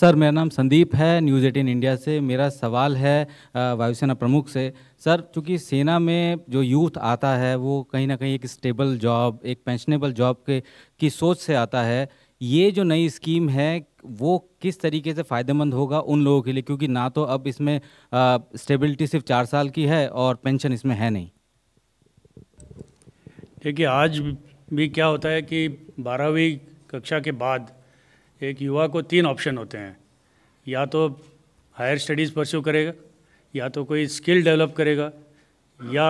sir मेरा नाम संदीप है न्यूज़ एटीन इंडिया से मेरा सवाल है वायुसेना प्रमुख से सर चूँकि सेना में जो यूथ आता है वो कहीं ना कहीं एक स्टेबल जॉब एक पेंशनेबल जॉब के की सोच से आता है ये जो नई स्कीम है वो किस तरीके से फ़ायदेमंद होगा उन लोगों के लिए क्योंकि ना तो अब इसमें स्टेबिलिटी सिर्फ चार साल की है और पेंशन इसमें है नहीं देखिए आज भी क्या होता है कि बारहवीं कक्षा के बाद एक युवा को तीन ऑप्शन होते हैं या तो हायर स्टडीज़ परस्यू करेगा या तो कोई स्किल डेवलप करेगा या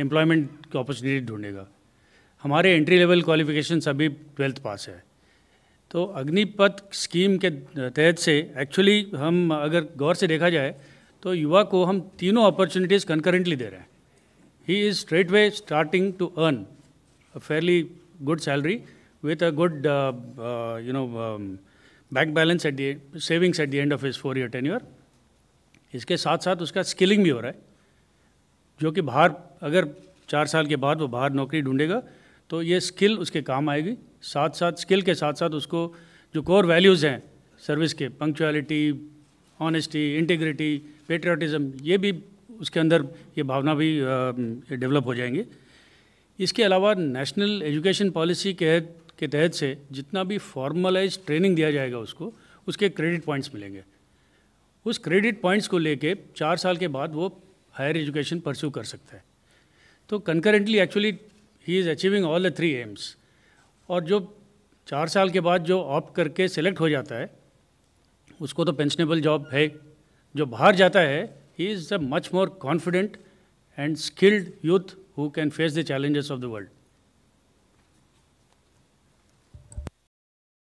एम्प्लॉयमेंट की अपॉर्चुनिटी ढूंढेगा हमारे एंट्री लेवल क्वालिफिकेशन सभी ट्वेल्थ पास है तो अग्निपथ स्कीम के तहत से एक्चुअली हम अगर गौर से देखा जाए तो युवा को हम तीनों अपॉर्चुनिटीज़ कंकरेंटली दे रहे हैं he is straight way starting to earn a fairly good salary with a good, uh, uh, you know, um, bank balance at the savings at the end of his four ईयर टेन इसके साथ साथ उसका skilling भी हो रहा है जो कि बाहर अगर चार साल के बाद वो बाहर नौकरी ढूंढेगा तो ये स्किल उसके काम आएगी साथ साथ स्किल के साथ साथ उसको जो कोर वैल्यूज़ हैं सर्विस के पंक्चुअलिटी ऑनेस्टी इंटीग्रिटी पेट्रियाटिज़म ये भी उसके अंदर ये भावना भी डेवलप हो जाएंगे इसके अलावा नेशनल एजुकेशन पॉलिसी के के तहत से जितना भी फॉर्मलाइज ट्रेनिंग दिया जाएगा उसको उसके क्रेडिट पॉइंट्स मिलेंगे उस क्रेडिट पॉइंट्स को लेके चार साल के बाद वो हायर एजुकेशन परस्यू कर सकता है तो concurrently actually he is achieving all the three aims और जो चार साल के बाद जो ऑप्ट करके सेलेक्ट हो जाता है उसको तो पेंशनेबल जॉब है जो बाहर जाता है he is a much more confident and skilled youth who can face the challenges of the world